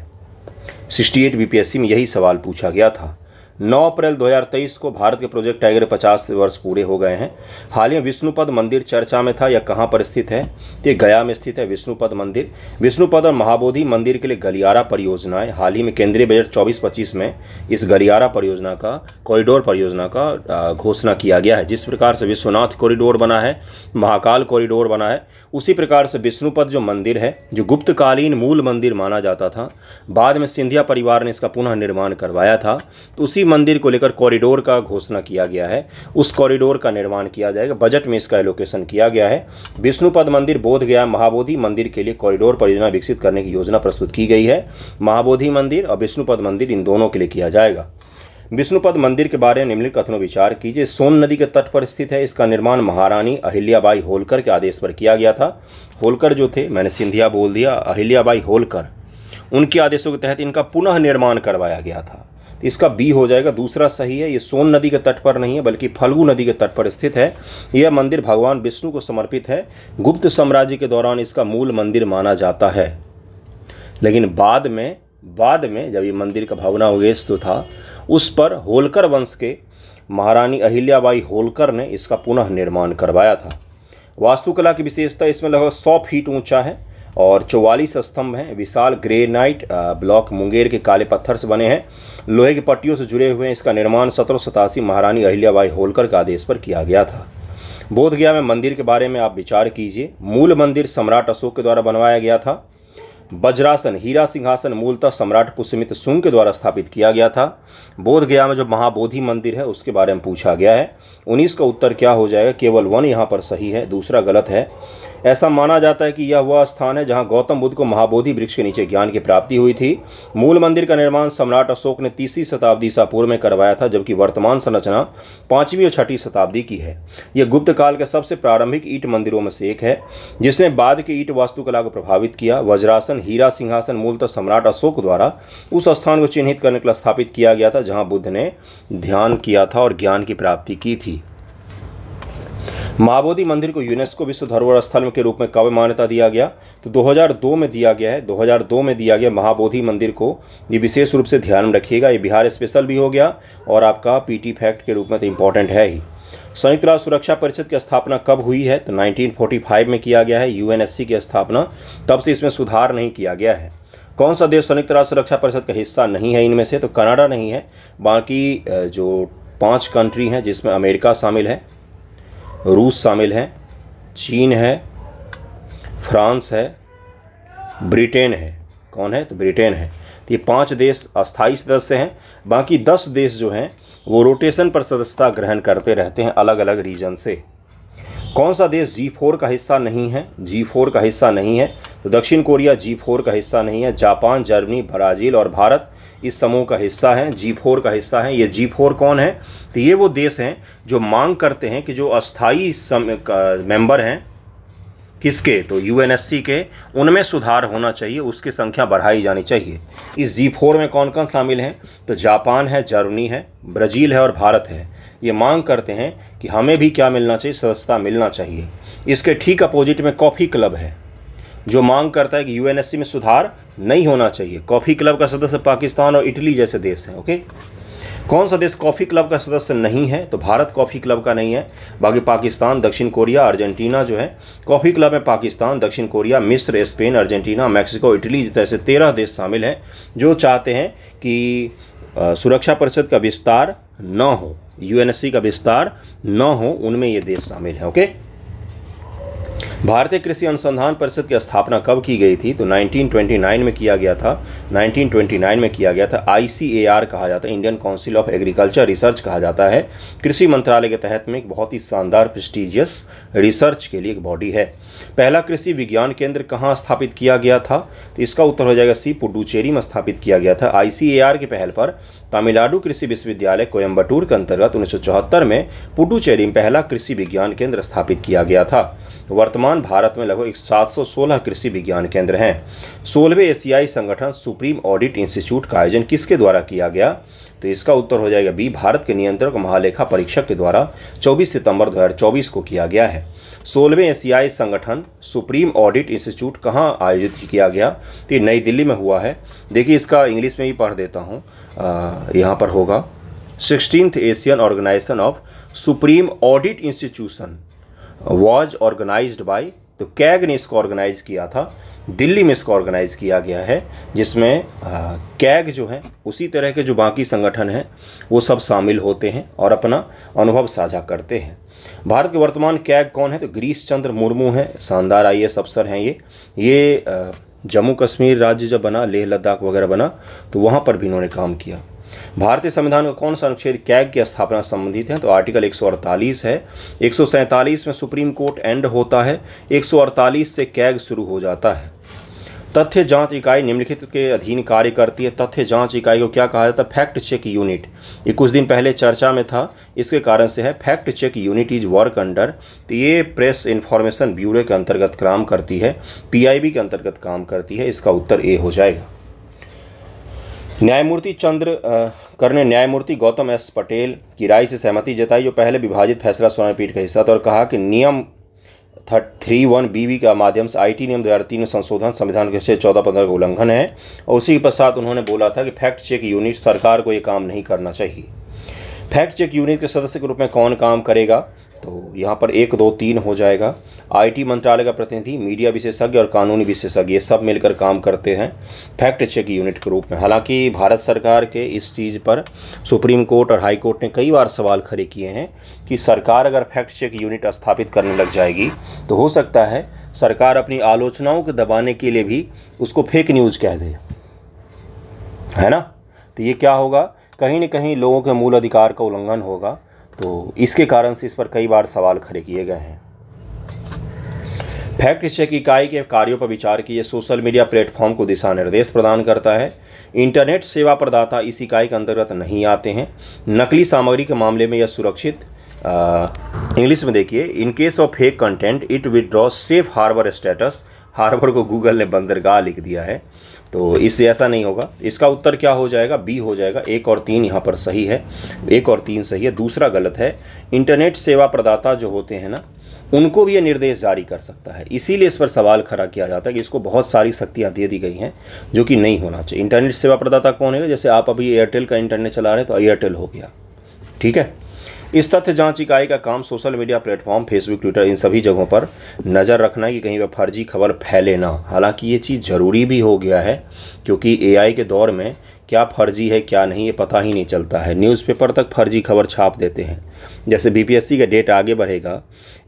68 बीपीएससी में यही सवाल पूछा गया था 9 अप्रैल 2023 को भारत के प्रोजेक्ट टाइगर 50 वर्ष पूरे हो गए हैं हाल ही में विष्णुपद मंदिर चर्चा में था यह कहाँ पर स्थित है ये गया में स्थित है विष्णुपद मंदिर विष्णुपद और महाबोधि मंदिर के लिए गलियारा परियोजनाएं हाल ही में केंद्रीय बजट 24-25 में इस गलियारा परियोजना का कॉरिडोर परियोजना का घोषणा किया गया है जिस प्रकार से विश्वनाथ कॉरिडोर बना है महाकाल कॉरिडोर बना है उसी प्रकार से विष्णुपद जो मंदिर है जो गुप्तकालीन मूल मंदिर माना जाता था बाद में सिंधिया परिवार ने इसका पुनः निर्माण करवाया था तो उसी मंदिर को लेकर कॉरिडोर का घोषणा किया गया है उस कॉरिडोर का निर्माण किया जाएगा बजट में इसका एलोकेशन किया गया है विष्णुपद मंदिर गया महाबोधि मंदिर के लिए कॉरिडोर परियोजना विकसित करने की योजना प्रस्तुत की गई है महाबोधि मंदिर और विष्णुपद मंदिर इन दोनों के लिए किया जाएगा विष्णुपद मंदिर के बारे में निम्नलिखित कथनों विचार कीजिए सोन नदी के तट पर स्थित है इसका निर्माण महारानी अहिल्याबाई होलकर के आदेश पर किया गया था होलकर जो थे मैंने सिंधिया बोल दिया अहिल्याबाई होलकर उनके आदेशों के तहत इनका पुनः निर्माण करवाया गया था तो इसका बी हो जाएगा दूसरा सही है ये सोन नदी के तट पर नहीं है बल्कि फल्गू नदी के तट पर स्थित है यह मंदिर भगवान विष्णु को समर्पित है गुप्त साम्राज्य के दौरान इसका मूल मंदिर माना जाता है लेकिन बाद में बाद में जब ये मंदिर का उगेश तो था उस पर होलकर वंश के महारानी अहिल्याबाई होलकर ने इसका पुनः निर्माण करवाया था वास्तुकला की विशेषता इसमें लगभग सौ फीट ऊंचा है और 44 स्तंभ हैं विशाल ग्रेनाइट ब्लॉक मुंगेर के काले पत्थर से बने हैं लोहे की पट्टियों से जुड़े हुए हैं इसका निर्माण सत्रह महारानी अहिल्याबाई होलकर के आदेश पर किया गया था बोध गया में मंदिर के बारे में आप विचार कीजिए मूल मंदिर सम्राट अशोक के द्वारा बनवाया गया था वज्रासन हीरा सिंहासन मूलतः सम्राट पुष्यमित सुंग के द्वारा स्थापित किया गया था बोध गया में जो महाबोधि मंदिर है उसके बारे में पूछा गया है उन्नीस का उत्तर क्या हो जाएगा केवल वन यहाँ पर सही है दूसरा गलत है ऐसा माना जाता है कि यह वह स्थान है जहां गौतम बुद्ध को महाबोधि वृक्ष के नीचे ज्ञान की प्राप्ति हुई थी मूल मंदिर का निर्माण सम्राट अशोक ने तीसरी शताब्दी ईसा पूर्व में करवाया था जबकि वर्तमान संरचना पाँचवीं और छठी शताब्दी की है यह गुप्त काल के सबसे प्रारंभिक ईट मंदिरों में से एक है जिसने बाद के ईट वास्तुकला को प्रभावित किया वज्रासन हीरा सिंहासन मूलतः सम्राट अशोक द्वारा उस स्थान को चिन्हित करने के लिए स्थापित किया गया था जहाँ बुद्ध ने ध्यान किया था और ज्ञान की प्राप्ति की थी महाबोधि मंदिर को यूनेस्को विश्व धरोहर स्थल के रूप में कब मान्यता दिया गया तो 2002 में दिया गया है 2002 में दिया गया महाबोधि मंदिर को ये विशेष रूप से ध्यान में रखिएगा ये बिहार स्पेशल भी हो गया और आपका पीटी फैक्ट के रूप में तो इम्पोर्टेंट है ही संयुक्त राष्ट्र सुरक्षा परिषद की स्थापना कब हुई है तो नाइनटीन में किया गया है यू की स्थापना तब से इसमें सुधार नहीं किया गया है कौन सा देश संयुक्त राष्ट्र सुरक्षा परिषद का हिस्सा नहीं है इनमें से तो कनाडा नहीं है बाकी जो पांच कंट्री हैं जिसमें अमेरिका शामिल है रूस शामिल हैं चीन है फ्रांस है ब्रिटेन है कौन है तो ब्रिटेन है तो ये पांच देश अस्थाई सदस्य हैं बाकी दस देश जो हैं वो रोटेशन पर सदस्यता ग्रहण करते रहते हैं अलग अलग रीजन से कौन सा देश जी फोर का हिस्सा नहीं है जी फोर का हिस्सा नहीं है तो दक्षिण कोरिया जी फोर का हिस्सा नहीं है जापान जर्मनी ब्राज़ील और भारत इस समूह का हिस्सा है जी फोर का हिस्सा है ये जी फोर कौन है तो ये वो देश हैं जो मांग करते हैं कि जो अस्थाई मेंबर हैं किसके तो यूएनएससी के उनमें सुधार होना चाहिए उसकी संख्या बढ़ाई जानी चाहिए इस जी फोर में कौन कौन शामिल हैं तो जापान है जर्मनी है ब्राज़ील है और भारत है ये मांग करते हैं कि हमें भी क्या मिलना चाहिए सस्ता मिलना चाहिए इसके ठीक अपोजिट में कॉफ़ी क्लब है जो मांग करता है कि यूएनएससी में सुधार नहीं होना चाहिए कॉफ़ी क्लब का सदस्य पाकिस्तान और इटली जैसे देश हैं ओके कौन सा देश कॉफ़ी क्लब का सदस्य नहीं है तो भारत कॉफ़ी क्लब का नहीं है बाकी पाकिस्तान दक्षिण कोरिया अर्जेंटीना जो है कॉफ़ी क्लब में पाकिस्तान दक्षिण कोरिया मिस्र स्पेन अर्जेंटीना मैक्सिको इटली जैसे तेरह देश शामिल हैं जो चाहते हैं कि सुरक्षा परिषद का विस्तार न हो यूएनएससी का विस्तार न हो उनमें ये देश शामिल हैं ओके भारतीय कृषि अनुसंधान परिषद की स्थापना कब की गई थी तो 1929 में किया गया था 1929 में किया गया था आई कहा जाता है Indian council of agriculture research कहा जाता है कृषि मंत्रालय के तहत में एक बहुत ही शानदार प्रेस्टिजियस रिसर्च के लिए एक बॉडी है पहला कृषि विज्ञान केंद्र कहाँ स्थापित किया गया था तो इसका उत्तर हो जाएगा सी पुडुचेरी में स्थापित किया गया था आई के पहल पर तमिलनाडु कृषि विश्वविद्यालय कोयम्बटूर के अंतर्गत उन्नीस में पुडुचेरी में पहला कृषि विज्ञान केंद्र स्थापित किया गया था वर्तमान भारत में लगभग 716 कृषि विज्ञान केंद्र हैं सोलहवें एशियाई संगठन सुप्रीम ऑडिट इंस्टीट्यूट का आयोजन किसके द्वारा किया गया तो इसका उत्तर हो जाएगा बी भारत के नियंत्रक महालेखा परीक्षक के द्वारा 24 सितंबर 2024 को किया गया है सोलहवें एशियाई संगठन सुप्रीम ऑडिट इंस्टीट्यूट कहाँ आयोजित किया गया तो ये नई दिल्ली में हुआ है देखिए इसका इंग्लिश में भी पढ़ देता हूँ यहाँ पर होगा sixteen Asian organisation of supreme audit institution was organised by तो कैग ने इसको ऑर्गेनाइज़ किया था दिल्ली में इसको ऑर्गेनाइज़ किया गया है जिसमें कैग जो है उसी तरह के जो बाकी संगठन हैं वो सब शामिल होते हैं और अपना अनुभव साझा करते हैं भारत के वर्तमान कैग कौन है तो गिरीश चंद्र मुर्मू हैं शानदार आई अफसर हैं ये ये आ, जम्मू कश्मीर राज्य जब बना लेह लद्दाख वगैरह बना तो वहाँ पर भी इन्होंने काम किया भारतीय संविधान का कौन सा अनुच्छेद कैग की स्थापना संबंधित है तो आर्टिकल 148 है एक में सुप्रीम कोर्ट एंड होता है 148 से कैग शुरू हो जाता है तथ्य जांच इकाई निम्नलिखित के अधीन कार्य करती है तथ्य जांच इकाई को क्या कहा जाता है फैक्ट चेक यूनिट ये कुछ दिन पहले चर्चा में था इसके कारण से है fact check unit is work under तो ये प्रेस इन्फॉर्मेशन ब्यूरो के अंतर्गत काम करती है पीआईबी के अंतर्गत काम करती है इसका उत्तर ए हो जाएगा न्यायमूर्ति चंद्र करने न्यायमूर्ति गौतम एस पटेल की राय से सहमति जताई जो पहले विभाजित फैसला सुनाई पीठ का हिस्सा था और कहा कि नियम थ्री वन बीवी का माध्यम से आईटी नियम दो हज़ार तीन में संशोधन संविधान के अनुच्छेद चौदह पंद्रह का उल्लंघन है और उसी के पश्चात उन्होंने बोला था कि फैक्ट चेक यूनिट सरकार को ये काम नहीं करना चाहिए फैक्ट चेक यूनिट के सदस्य के रूप में कौन काम करेगा तो यहाँ पर एक दो तीन हो जाएगा आईटी मंत्रालय का प्रतिनिधि मीडिया विशेषज्ञ और कानूनी विशेषज्ञ ये सब मिलकर काम करते हैं फैक्ट चेक यूनिट के रूप में हालांकि भारत सरकार के इस चीज़ पर सुप्रीम कोर्ट और हाई कोर्ट ने कई बार सवाल खड़े किए हैं कि सरकार अगर फैक्ट चेक यूनिट स्थापित करने लग जाएगी तो हो सकता है सरकार अपनी आलोचनाओं को दबाने के लिए भी उसको फेक न्यूज़ कह दे है ना तो ये क्या होगा कहीं ना कहीं लोगों के मूल अधिकार का उल्लंघन होगा तो इसके कारण से इस पर कई बार सवाल खड़े किए गए हैं फैक्ट चेक इकाई के कार्यों पर विचार किए सोशल मीडिया प्लेटफॉर्म को दिशा निर्देश प्रदान करता है इंटरनेट सेवा प्रदाता इस इकाई के अंतर्गत नहीं आते हैं नकली सामग्री के मामले में यह सुरक्षित इंग्लिश में देखिए in case of fake content it withdraw safe harbour status harbour को गूगल ने बंदरगाह लिख दिया है तो इससे ऐसा नहीं होगा इसका उत्तर क्या हो जाएगा बी हो जाएगा एक और तीन यहाँ पर सही है एक और तीन सही है दूसरा गलत है इंटरनेट सेवा प्रदाता जो होते हैं ना उनको भी ये निर्देश जारी कर सकता है इसीलिए इस पर सवाल खड़ा किया जाता है कि इसको बहुत सारी शक्तियाँ दे दी गई हैं जो कि नहीं होना चाहिए इंटरनेट सेवा प्रदाता कौन है जैसे आप अभी एयरटेल का इंटरनेट चला रहे हैं तो एयरटेल हो गया ठीक है इस तथ्य जांच इकाई का काम social media platform Facebook Twitter इन सभी जगहों पर नज़र रखना है कि कहीं पर फर्जी खबर फैले ना हालांकि ये चीज़ ज़रूरी भी हो गया है क्योंकि एआई के दौर में क्या फर्जी है क्या नहीं ये पता ही नहीं चलता है न्यूज़पेपर तक फर्जी खबर छाप देते हैं जैसे बीपीएससी का डेट आगे बढ़ेगा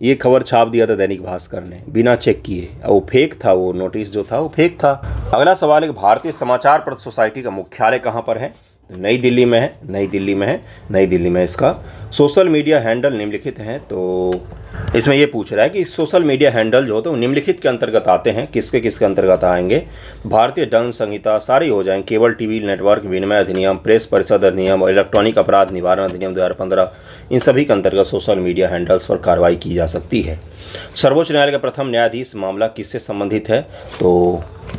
ये खबर छाप दिया था दैनिक भास्कर ने बिना चेक किए वो फेक था वो नोटिस जो था वो फेक था अगला सवाल है भारतीय समाचार पत्र सोसाइटी का मुख्यालय कहाँ पर है तो नई दिल्ली में है नई दिल्ली में है नई दिल्ली में इसका सोशल मीडिया हैंडल निम्नलिखित हैं तो इसमें ये पूछ रहा है कि सोशल मीडिया हैंडल जो होते हैं तो निम्नलिखित के अंतर्गत आते हैं किसके किसके अंतर्गत आएंगे भारतीय दंड संहिता सारी हो जाएंगे केबल टीवी नेटवर्क विनिमय अधिनियम प्रेस परिषद अधिनियम और इलेक्ट्रॉनिक अपराध निवारण अधिनियम 2015 इन सभी के अंतर्गत सोशल मीडिया हैंडल्स पर कार्रवाई की जा सकती है सर्वोच्च न्यायालय का प्रथम न्यायाधीश मामला किससे संबंधित है तो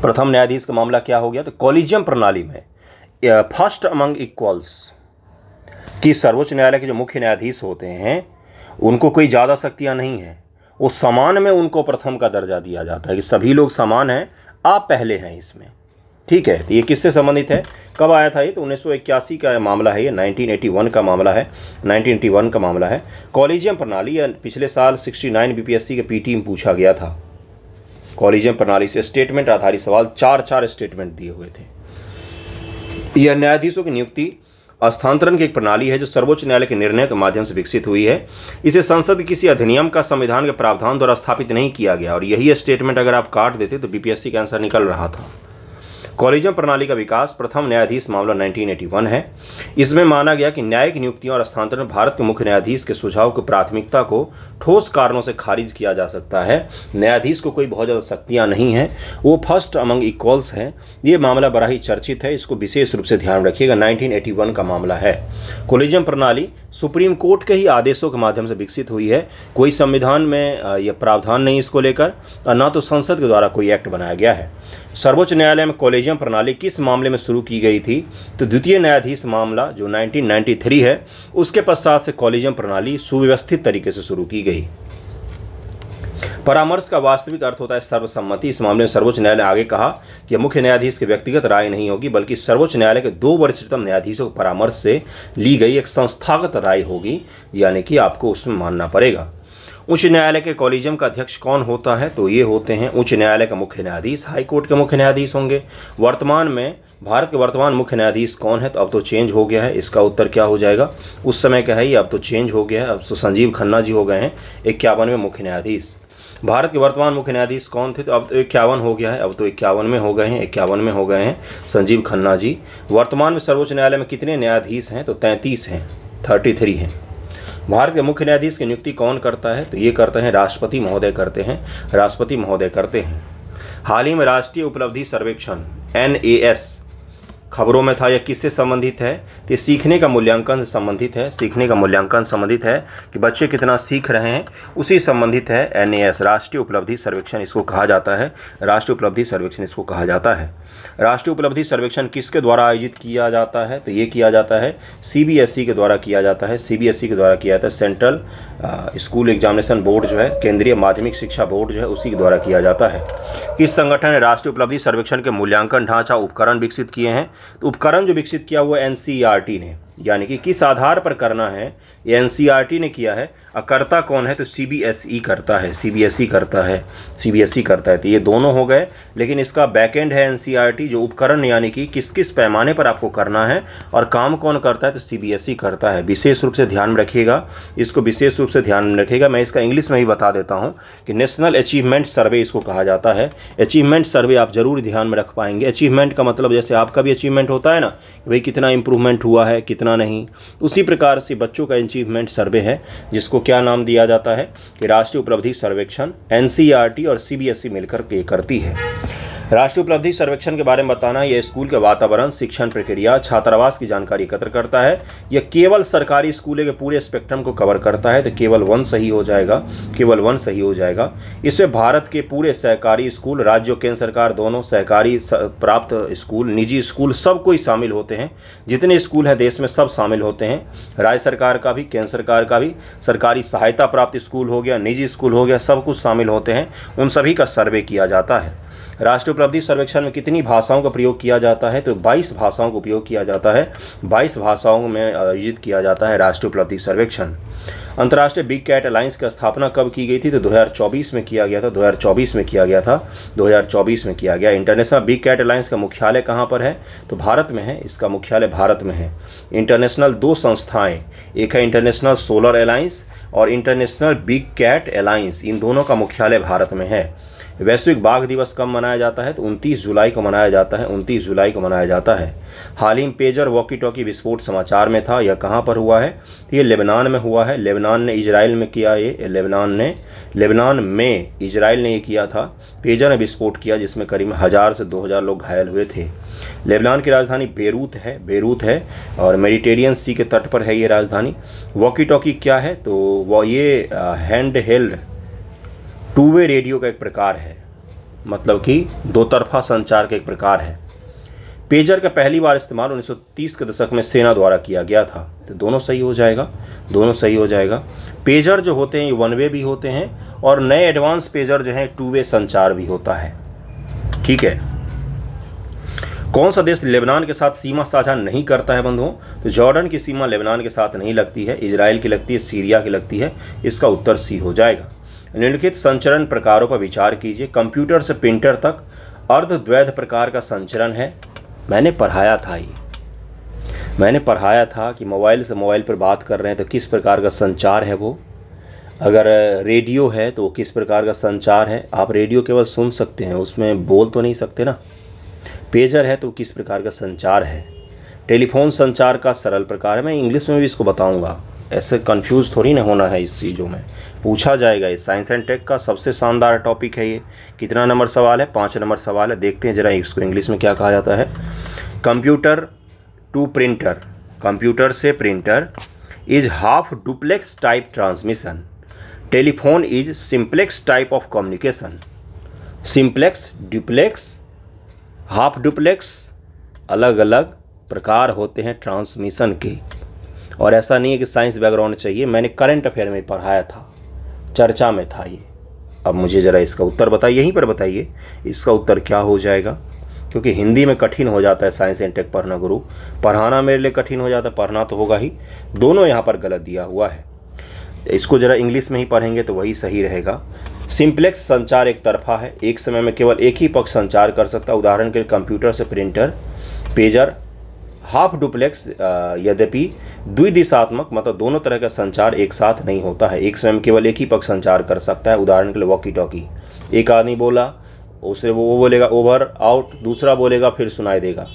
प्रथम न्यायाधीश का मामला क्या हो गया तो कॉलिजियम प्रणाली में फर्स्ट अमंग इक्वल्स कि सर्वोच्च न्यायालय के जो मुख्य न्यायाधीश होते हैं उनको कोई ज़्यादा शक्तियाँ नहीं हैं वो समान में उनको प्रथम का दर्जा दिया जाता है कि सभी लोग समान हैं आप पहले हैं इसमें ठीक है तो ये किससे संबंधित है कब आया था ये तो उन्नीस का मामला है ये 1981 का मामला है 1981 का मामला है कॉलेजियम प्रणाली या पिछले साल 69 बीपीएससी के पीटी में पूछा गया था कॉलेजियम प्रणाली से स्टेटमेंट आधारित सवाल चार चार स्टेटमेंट दिए हुए थे यह न्यायाधीशों की नियुक्ति स्थानांतरण की एक प्रणाली है जो सर्वोच्च न्यायालय के निर्णय के माध्यम से विकसित हुई है इसे संसद के किसी अधिनियम का संविधान के प्रावधान द्वारा स्थापित नहीं किया गया और यही स्टेटमेंट अगर आप काट देते तो बीपीएससी का आंसर निकल रहा था कॉलेजियम प्रणाली का विकास प्रथम न्यायाधीश मामला 1981 है इसमें माना गया कि न्यायिक नियुक्तियों और स्थानांतरण भारत के मुख्य न्यायाधीश के सुझाव की प्राथमिकता को ठोस कारणों से खारिज किया जा सकता है न्यायाधीश को कोई बहुत ज़्यादा शक्तियाँ नहीं हैं वो फर्स्ट अमंग इक्वल्स हैं ये मामला बड़ा ही चर्चित है इसको विशेष रूप से ध्यान रखिएगा नाइनटीन का मामला है कॉलेजियम प्रणाली सुप्रीम कोर्ट के ही आदेशों के माध्यम से विकसित हुई है कोई संविधान में यह प्रावधान नहीं इसको लेकर और ना तो संसद के द्वारा कोई एक्ट बनाया गया है सर्वोच्च न्यायालय में कॉलेजियम प्रणाली किस मामले में शुरू की गई थी तो द्वितीय न्यायाधीश मामला जो 1993 है उसके पश्चात से कॉलेजियम प्रणाली सुव्यवस्थित तरीके से शुरू की गई परामर्श का वास्तविक अर्थ होता है सर्वसम्मति इस मामले में सर्वोच्च न्यायालय ने आगे कहा कि मुख्य न्यायाधीश की व्यक्तिगत राय नहीं होगी बल्कि सर्वोच्च न्यायालय के दो वरिष्ठतम न्यायाधीशों के परामर्श से ली गई एक संस्थागत राय होगी यानी कि आपको उसमें मानना पड़ेगा उच्च न्यायालय के कॉलेजियम का अध्यक्ष कौन होता है तो ये होते हैं उच्च न्यायालय का मुख्य न्यायाधीश हाईकोर्ट के मुख्य न्यायाधीश होंगे वर्तमान में भारत के वर्तमान मुख्य न्यायाधीश कौन है तो अब तो चेंज हो गया है इसका उत्तर क्या हो जाएगा उस समय का है ये अब तो चेंज हो गया है अब तो संजीव खन्ना जी हो गए हैं इक्यावनवे मुख्य न्यायाधीश भारत के वर्तमान मुख्य न्यायाधीश कौन थे तो अब तो इक्यावन हो गया है अब तो इक्यावन में हो गए हैं इक्यावन में हो गए हैं संजीव खन्ना जी वर्तमान में सर्वोच्च न्यायालय में कितने न्यायाधीश हैं तो तैंतीस हैं थर्टी थ्री हैं भारत के मुख्य न्यायाधीश की नियुक्ति कौन करता है तो ये करते हैं राष्ट्रपति महोदय करते हैं राष्ट्रपति महोदय करते हैं हाल ही में राष्ट्रीय उपलब्धि सर्वेक्षण एन खबरों में था या किससे संबंधित है तो सीखने का मूल्यांकन से संबंधित है सीखने का मूल्यांकन संबंधित है कि बच्चे कितना सीख रहे हैं उसी संबंधित है एन राष्ट्रीय उपलब्धि सर्वेक्षण इसको कहा जाता है राष्ट्रीय उपलब्धि सर्वेक्षण इसको कहा जाता है राष्ट्रीय उपलब्धि सर्वेक्षण किसके द्वारा आयोजित किया जाता है तो ये किया जाता है सीबीएसई e के द्वारा किया जाता है सीबीएसई e के द्वारा किया जाता है सेंट्रल स्कूल एग्जामिनेशन बोर्ड जो है केंद्रीय माध्यमिक शिक्षा बोर्ड जो है उसी के द्वारा किया जाता है किस संगठन ने राष्ट्रीय उपलब्धि सर्वेक्षण के मूल्यांकन ढांचा उपकरण विकसित किए हैं तो उपकरण जो विकसित किया हुआ एन e ने यानी कि किस आधार पर करना है ये एन ने किया है और करता कौन है तो सी बी एस ई करता है सी बी एस ई करता है सी बी एस ई करता है तो ये दोनों हो गए लेकिन इसका एंड है एन सी आर टी जो उपकरण यानी कि किस किस पैमाने पर आपको करना है और काम कौन करता है तो सी बी एस ई करता है विशेष रूप से ध्यान में रखिएगा इसको विशेष रूप से ध्यान में रखिएगा मैं इसका इंग्लिश में ही बता देता हूँ कि नेशनल अचीवमेंट सर्वे इसको कहा जाता है अचीवमेंट सर्वे आप ज़रूर ध्यान में रख पाएंगे अचीवमेंट का मतलब जैसे आपका भी अचीवमेंट होता है ना भाई कितना इंप्रूवमेंट हुआ है कितना नहीं उसी प्रकार से बच्चों का अचीवमेंट सर्वे है जिसको क्या नाम दिया जाता है कि राष्ट्रीय उपलब्धि सर्वेक्षण एनसीईआरटी e और सीबीएसई e मिलकर के करती है राष्ट्रीय उपलब्धि सर्वेक्षण के बारे में बताना यह स्कूल के वातावरण शिक्षण प्रक्रिया छात्रावास की जानकारी एकत्र करता है यह केवल सरकारी स्कूल के पूरे स्पेक्ट्रम को कवर करता है तो केवल वन सही हो जाएगा केवल वन सही हो जाएगा इसमें भारत के पूरे सहकारी स्कूल राज्य केंद्र सरकार दोनों सहकारी प्राप्त स्कूल निजी स्कूल सब कोई शामिल होते हैं जितने स्कूल हैं देश में सब शामिल होते हैं राज्य सरकार का भी केंद्र सरकार का भी सरकारी सहायता प्राप्त स्कूल हो गया निजी स्कूल हो गया सब कुछ शामिल होते हैं उन सभी का सर्वे किया जाता है राष्ट्रीय उपलब्धि सर्वेक्षण में कितनी भाषाओं का प्रयोग किया जाता है तो 22 भाषाओं का उपयोग किया जाता है 22 भाषाओं में आयोजित किया जाता है राष्ट्रीय उपलब्धि सर्वेक्षण अंतर्राष्ट्रीय बिग कैट अलायंस की स्थापना कब की गई थी तो 2024 में किया गया था 2024 में किया गया था 2024 में किया गया इंटरनेशनल बिग कैट अलायंस का मुख्यालय कहाँ पर है तो भारत में है इसका मुख्यालय भारत में है इंटरनेशनल दो संस्थाएं एक है इंटरनेशनल सोलर अलायंस और इंटरनेशनल बिग कैट अलायंस इन दोनों का मुख्यालय भारत में है वैश्विक बाघ दिवस कब मनाया जाता है तो 29 जुलाई को मनाया जाता है 29 जुलाई को मनाया जाता है हाल ही में पेजर वॉकी टॉकी विस्फोट समाचार में था यह कहाँ पर हुआ है ये लेबनान में हुआ है लेबनान ने इजराइल में किया ये लेबनान ने लेबनान में इजराइल ने ये किया था पेजर ने विस्फोट किया जिसमें करीब हज़ार से दो हज़ार लोग घायल हुए थे लेबनान की राजधानी बेरूत है बेरूत है और मेडिटेरियन सी के तट पर है ये राजधानी वॉकी टॉकी क्या है तो वो ये hand held two way radio का एक प्रकार है मतलब कि दो तरफा संचार का एक प्रकार है पेजर का पहली बार इस्तेमाल 1930 के दशक में सेना द्वारा किया गया था तो दोनों सही हो जाएगा दोनों सही हो जाएगा पेजर जो होते हैं ये वन वे भी होते हैं और नए एडवांस पेजर जो हैं टू वे संचार भी होता है ठीक है कौन सा देश लेबनान के साथ सीमा साझा नहीं करता है बंधुओं तो जॉर्डन की सीमा लेबनान के साथ नहीं लगती है इसराइल की लगती है सीरिया की लगती है इसका उत्तर सी हो जाएगा निम्नलिखित संचरण प्रकारों पर विचार कीजिए कंप्यूटर से प्रिंटर तक अर्धद्वैध प्रकार का संचरण है मैंने पढ़ाया था ये मैंने पढ़ाया था कि मोबाइल से मोबाइल पर बात कर रहे हैं तो किस प्रकार का संचार है वो अगर रेडियो है तो वो किस प्रकार का संचार है आप रेडियो केवल सुन सकते हैं उसमें बोल तो नहीं सकते ना पेजर है तो किस प्रकार का संचार है टेलीफोन संचार का सरल प्रकार है मैं इंग्लिश में भी इसको बताऊंगा ऐसे कंफ्यूज थोड़ी ना होना है इस चीज़ों में पूछा जाएगा ये साइंस एंड टेक का सबसे शानदार टॉपिक है ये कितना नंबर सवाल है पाँच नंबर सवाल है देखते हैं जरा इसको इंग्लिश में क्या कहा जाता है कंप्यूटर टू प्रिंटर कंप्यूटर से printer is half duplex type transmission telephone is simplex type of communication simplex duplex half duplex अलग अलग प्रकार होते हैं ट्रांसमिशन के और ऐसा नहीं है कि साइंस बैकग्राउंड चाहिए मैंने करंट अफेयर में पढ़ाया था चर्चा में था ये अब मुझे ज़रा इसका उत्तर बताइए यहीं पर बताइए इसका उत्तर क्या हो जाएगा क्योंकि हिंदी में कठिन हो जाता है साइंस एंड टेक पढ़ना गुरु पढ़ाना मेरे लिए कठिन हो जाता है पढ़ना तो होगा ही दोनों यहाँ पर गलत दिया हुआ है इसको ज़रा इंग्लिश में ही पढ़ेंगे तो वही सही रहेगा सिंप्लेक्स संचार एक तरफा है एक समय में केवल एक ही पक्ष संचार कर सकता है उदाहरण के लिए कंप्यूटर से प्रिंटर पेजर हाफ डुप्लेक्स यद्यपि द्विदिशात्मक मतलब दोनों तरह का संचार एक साथ नहीं होता है एक स्वयं केवल एक ही पक्ष संचार कर सकता है उदाहरण के लिए वॉकी टॉकी एक आदमी बोला उसे वो वो बोलेगा ओवर आउट दूसरा बोलेगा फिर सुनाई देगा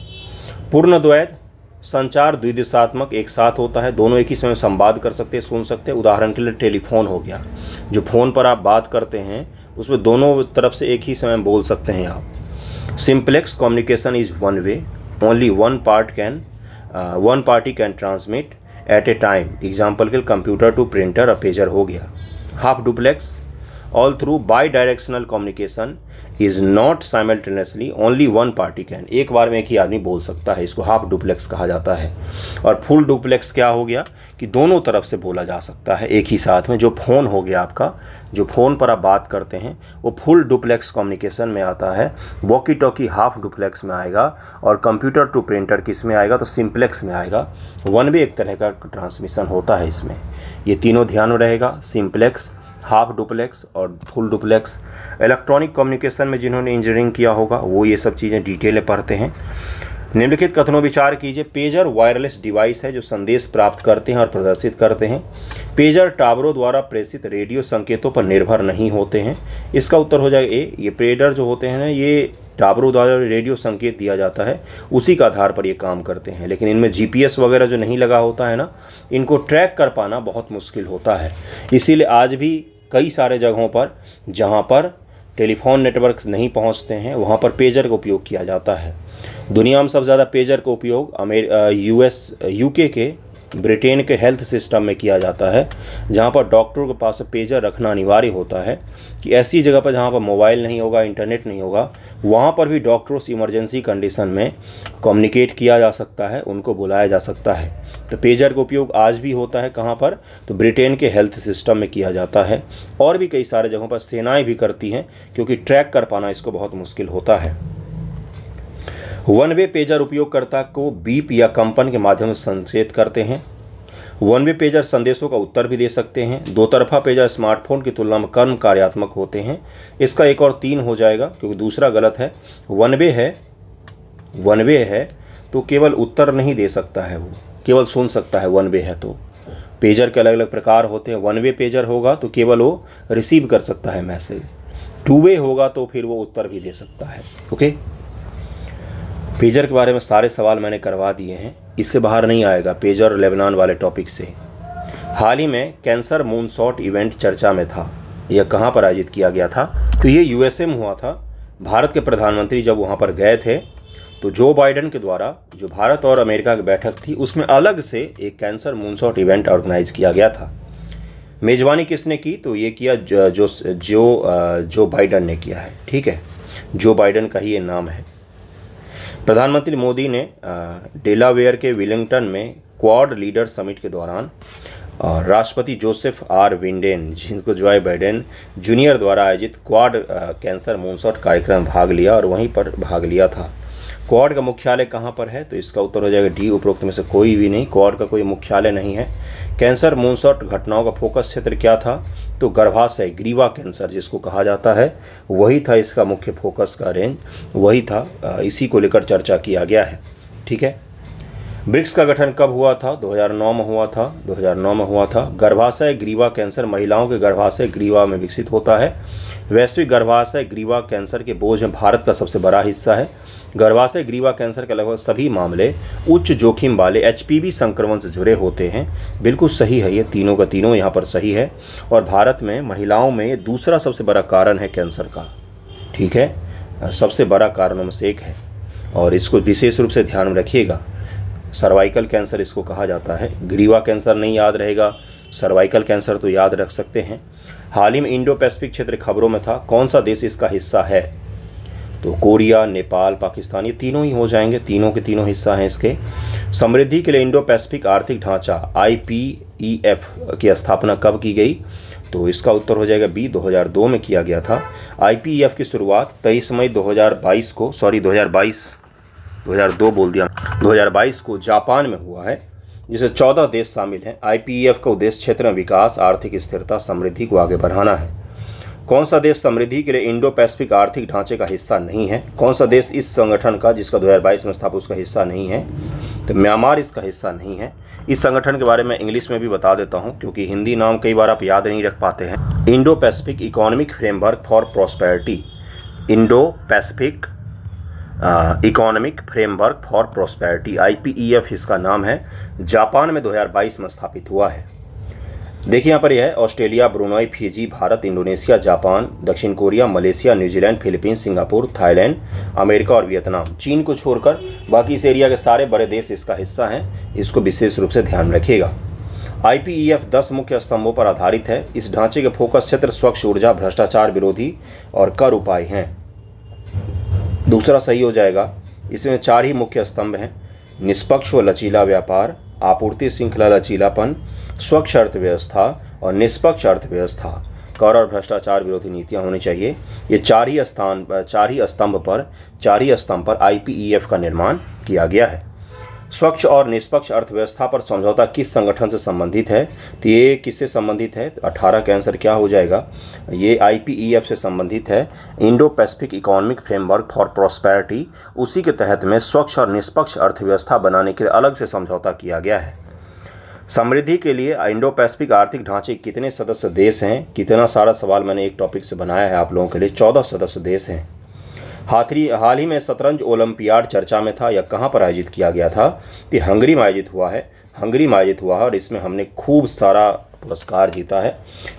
पूर्ण द्वैत संचार द्विदिशात्मक एक साथ होता है दोनों एक ही समय संवाद कर सकते हैं सुन सकते हैं उदाहरण के लिए टेलीफोन हो गया जो फ़ोन पर आप बात करते हैं उसमें दोनों तरफ से एक ही समय बोल सकते हैं आप simplex communication is one way only one part can one party can transmit at a time example के computer to printer a pager हो गया half duplex all through bidirectional communication is not simultaneously only one party can एक बार में एक ही आदमी बोल सकता है इसको हाफ डुप्लेक्स कहा जाता है और फुल डुप्लेक्स क्या हो गया कि दोनों तरफ से बोला जा सकता है एक ही साथ में जो फ़ोन हो गया आपका जो फ़ोन पर आप बात करते हैं वो फुल डुप्लेक्स कम्युनिकेशन में आता है वॉकी टॉकी हाफ डुप्लेक्स में आएगा और कंप्यूटर टू प्रिंटर किस में आएगा तो सिम्प्लेक्स में आएगा वन वे एक तरह का ट्रांसमिशन होता है इसमें ये तीनों ध्यान रहेगा सिम्प्लेक्स हाफ डुप्लेक्स और फुल डुप्लेक्स इलेक्ट्रॉनिक कम्युनिकेशन में जिन्होंने इंजीनियरिंग किया होगा वो ये सब चीज़ें डिटेल में पढ़ते हैं निम्नलिखित कथनों विचार कीजिए पेजर वायरलेस डिवाइस है जो संदेश प्राप्त करते हैं और प्रदर्शित करते हैं पेजर टावरों द्वारा प्रेषित रेडियो संकेतों पर निर्भर नहीं होते हैं इसका उत्तर हो जाएगा ए ये पेडर जो होते हैं ना ये टावरों द्वारा रेडियो संकेत दिया जाता है उसी के आधार पर ये काम करते हैं लेकिन इनमें जीपीएस वगैरह जो नहीं लगा होता है ना इनको ट्रैक कर पाना बहुत मुश्किल होता है इसीलिए आज भी कई सारे जगहों पर जहाँ पर टेलीफोन नेटवर्क नहीं पहुँचते हैं वहाँ पर पेजर का उपयोग किया जाता है दुनिया में सबसे ज़्यादा पेजर का उपयोग अमेर यूएस यूके के ब्रिटेन के हेल्थ सिस्टम में किया जाता है जहाँ पर डॉक्टरों के पास पेजर रखना अनिवार्य होता है कि ऐसी जगह पर जहाँ पर मोबाइल नहीं होगा इंटरनेट नहीं होगा वहाँ पर भी डॉक्टरों से इमरजेंसी कंडीशन में कम्युनिकेट किया जा सकता है उनको बुलाया जा सकता है तो पेजर का उपयोग आज भी होता है कहाँ पर तो ब्रिटेन के हेल्थ सिस्टम में किया जाता है और भी कई सारे जगहों पर सेनाएं भी करती हैं क्योंकि ट्रैक कर पाना इसको बहुत मुश्किल होता है वन वे पेजर उपयोगकर्ता को बीप या कंपन के माध्यम से संचेत करते हैं वन वे पेजर संदेशों का उत्तर भी दे सकते हैं दो तरफा पेजर स्मार्टफोन की तुलना में कर्म कार्यात्मक होते हैं इसका एक और तीन हो जाएगा क्योंकि दूसरा गलत है वन वे है वन वे है तो केवल उत्तर नहीं दे सकता है वो केवल सुन सकता है वन वे है तो पेजर के अलग अलग प्रकार होते हैं वन वे पेजर होगा तो केवल वो रिसीव कर सकता है मैसेज टू वे होगा तो फिर वो उत्तर भी दे सकता है ओके पेजर के बारे में सारे सवाल मैंने करवा दिए हैं इससे बाहर नहीं आएगा पेजर और लेबनान वाले टॉपिक से हाल ही में कैंसर मूनसॉट इवेंट चर्चा में था यह कहाँ पर आयोजित किया गया था तो ये यूएसए में हुआ था भारत के प्रधानमंत्री जब वहाँ पर गए थे तो जो बाइडन के द्वारा जो भारत और अमेरिका की बैठक थी उसमें अलग से एक कैंसर मूनसॉट इवेंट ऑर्गेनाइज किया गया था मेजबानी किसने की तो ये किया जो जो जो, जो बाइडन ने किया है ठीक है जो बाइडन का ही ये नाम है प्रधानमंत्री मोदी ने डेलावेयर के विलिंगटन में क्वाड लीडर समिट के दौरान राष्ट्रपति जोसेफ आर विंडेन जिनको जो है बाइडेन जूनियर द्वारा आयोजित क्वाड कैंसर मूनसॉट कार्यक्रम भाग लिया और वहीं पर भाग लिया था क्वाड का मुख्यालय कहाँ पर है तो इसका उत्तर हो जाएगा डी उपरोक्त में से कोई भी नहीं क्वाड का कोई मुख्यालय नहीं है कैंसर मूनसॉट घटनाओं का फोकस क्षेत्र क्या था तो गर्भाशय ग्रीवा कैंसर जिसको कहा जाता है वही था इसका मुख्य फोकस का रेंज वही था इसी को लेकर चर्चा किया गया है ठीक है ब्रिक्स का गठन कब हुआ था 2009 में हुआ था 2009 में हुआ था गर्भाशय ग्रीवा कैंसर महिलाओं के गर्भाशय ग्रीवा में विकसित होता है वैश्विक गर्भाशय ग्रीवा कैंसर के बोझ में भारत का सबसे बड़ा हिस्सा है गर्भाशय ग्रीवा कैंसर के लगभग सभी मामले उच्च जोखिम वाले एच संक्रमण से जुड़े होते हैं बिल्कुल सही है ये तीनों का तीनों यहाँ पर सही है और भारत में महिलाओं में दूसरा सबसे बड़ा कारण है कैंसर का ठीक है सबसे बड़ा कारणों में से एक है और इसको विशेष रूप से ध्यान में रखिएगा सर्वाइकल कैंसर इसको कहा जाता है ग्रीवा कैंसर नहीं याद रहेगा सर्वाइकल कैंसर तो याद रख सकते हैं हाल ही में इंडो पैसिफिक क्षेत्र खबरों में था कौन सा देश इसका हिस्सा है तो कोरिया नेपाल पाकिस्तान ये तीनों ही हो जाएंगे तीनों के तीनों हिस्सा हैं इसके समृद्धि के लिए इंडो पैसिफिक आर्थिक ढांचा आईपीईएफ की स्थापना कब की गई तो इसका उत्तर हो जाएगा बी 2002 में किया गया था आईपीएफ की शुरुआत 23 मई 2022 को सॉरी 2022 2002 बोल दिया 2022 को जापान में हुआ है जिसे 14 देश शामिल हैं आई का उद्देश्य क्षेत्र में विकास आर्थिक स्थिरता समृद्धि को आगे बढ़ाना है कौन सा देश समृद्धि के लिए इंडो पैसिफिक आर्थिक ढांचे का हिस्सा नहीं है कौन सा देश इस संगठन का जिसका 2022 में स्थापित उसका हिस्सा नहीं है तो म्यांमार इसका हिस्सा नहीं है इस संगठन के बारे में इंग्लिश में भी बता देता हूँ क्योंकि हिंदी नाम कई बार आप याद नहीं रख पाते हैं Indo Pacific economic framework for prosperity Indo Pacific economic framework for prosperity आई इसका नाम है जापान में दो में स्थापित हुआ है देखिए यहाँ पर यह है Australia Brunei Fiji Bharat Indonesia Japan दक्षिण Korea Malaysia New Zealand Philippines Singapore Thailand America और वियतनाम चीन को छोड़कर बाकी इस एरिया के सारे बड़े देश इसका हिस्सा हैं इसको विशेष रूप से ध्यान रखिएगा आई 10 मुख्य स्तंभों पर आधारित है इस ढांचे के फोकस क्षेत्र स्वच्छ ऊर्जा भ्रष्टाचार विरोधी और कर उपाय हैं दूसरा सही हो जाएगा इसमें चार ही मुख्य स्तंभ हैं निष्पक्ष व लचीला व्यापार आपूर्ति श्रृंखला लचीलापन स्वच्छ अर्थव्यवस्था और निष्पक्ष अर्थव्यवस्था कर और भ्रष्टाचार विरोधी नीतियां होनी चाहिए ये चार ही स्थान चार ही स्तंभ पर चार ही स्तंभ पर आईपीईएफ e का निर्माण किया गया है स्वच्छ और निष्पक्ष अर्थव्यवस्था पर समझौता किस संगठन से संबंधित है तो ये किससे संबंधित है अठारह का आंसर क्या हो जाएगा ये आई e से संबंधित है Indo Pacific economic framework for prosperity उसी के तहत में स्वच्छ और निष्पक्ष अर्थव्यवस्था बनाने के लिए अलग से समझौता किया गया है समृद्धि के लिए इंडो पैसिफिक आर्थिक ढांचे कितने सदस्य देश हैं कितना सारा सवाल मैंने एक टॉपिक से बनाया है आप लोगों के लिए चौदह सदस्य देश हैं हाथरी हाल ही में शतरंज ओलंपियाड चर्चा में था या कहाँ पर आयोजित किया गया था कि हंगरी में आयोजित हुआ है हंगरी में आयोजित हुआ है और इसमें हमने खूब सारा पुरस्कार जीता है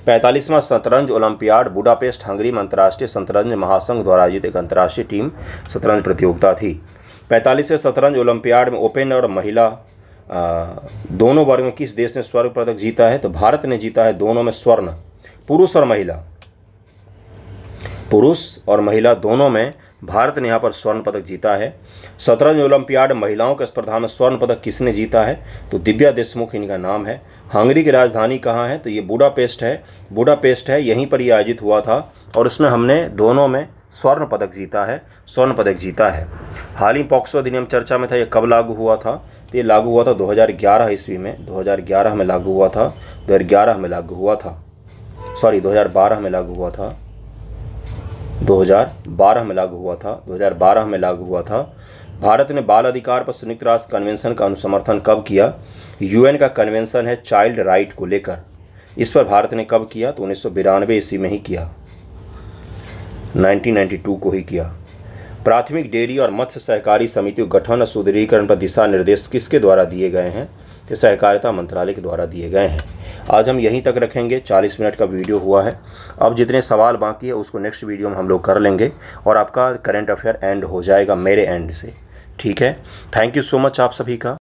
पैंतालीसवां शतरंज ओलंपियाड बुडापेस्ट हंगरी में अंतर्राष्ट्रीय शतरंज महासंघ द्वारा आयोजित एक अंतर्राष्ट्रीय टीम शतरंज प्रतियोगिता थी पैंतालीसवें शतरंज ओलंपियाड में ओपन और महिला आ, दोनों वर्ग में किस देश ने स्वर्ण पदक जीता है तो भारत ने जीता है दोनों में स्वर्ण पुरुष और महिला पुरुष और महिला दोनों में भारत ने यहाँ पर स्वर्ण पदक जीता है शतरंज ओलंपियाड महिलाओं के स्पर्धा में स्वर्ण पदक किसने जीता है तो दिव्या देशमुख इनका नाम है हंगरी की राजधानी कहाँ है तो ये पेस्ट है पेस्ट है यहीं पर ये आयोजित हुआ था और इसमें हमने दोनों में स्वर्ण पदक जीता है स्वर्ण पदक जीता है हाल ही पॉक्सो अधिनियम चर्चा में था ये कब लागू हुआ था तो ये लागू हुआ था 2011 ईस्वी में 2011 में लागू हुआ था 2011 में लागू हुआ था सॉरी 2012 में लागू हुआ था 2012 में लागू हुआ था 2012 में लागू हुआ था भारत ने बाल अधिकार पर संयुक्त राष्ट्र कन्वेंशन का अनुसमर्थन कब किया यूएन का कन्वेंशन है चाइल्ड राइट को लेकर इस पर भारत ने कब किया तो उन्नीस सौ ईस्वी में ही किया 1992 को ही किया प्राथमिक डेयरी और मत्स्य सहकारी समिति गठन और सुदृढ़ीकरण पर दिशा निर्देश किसके द्वारा दिए गए हैं तो सहकारिता मंत्रालय के द्वारा दिए गए हैं आज हम यहीं तक रखेंगे 40 मिनट का वीडियो हुआ है अब जितने सवाल बाकी है उसको नेक्स्ट वीडियो में हम लोग कर लेंगे और आपका करेंट अफेयर एंड हो जाएगा मेरे एंड से ठीक है थैंक यू सो मच आप सभी का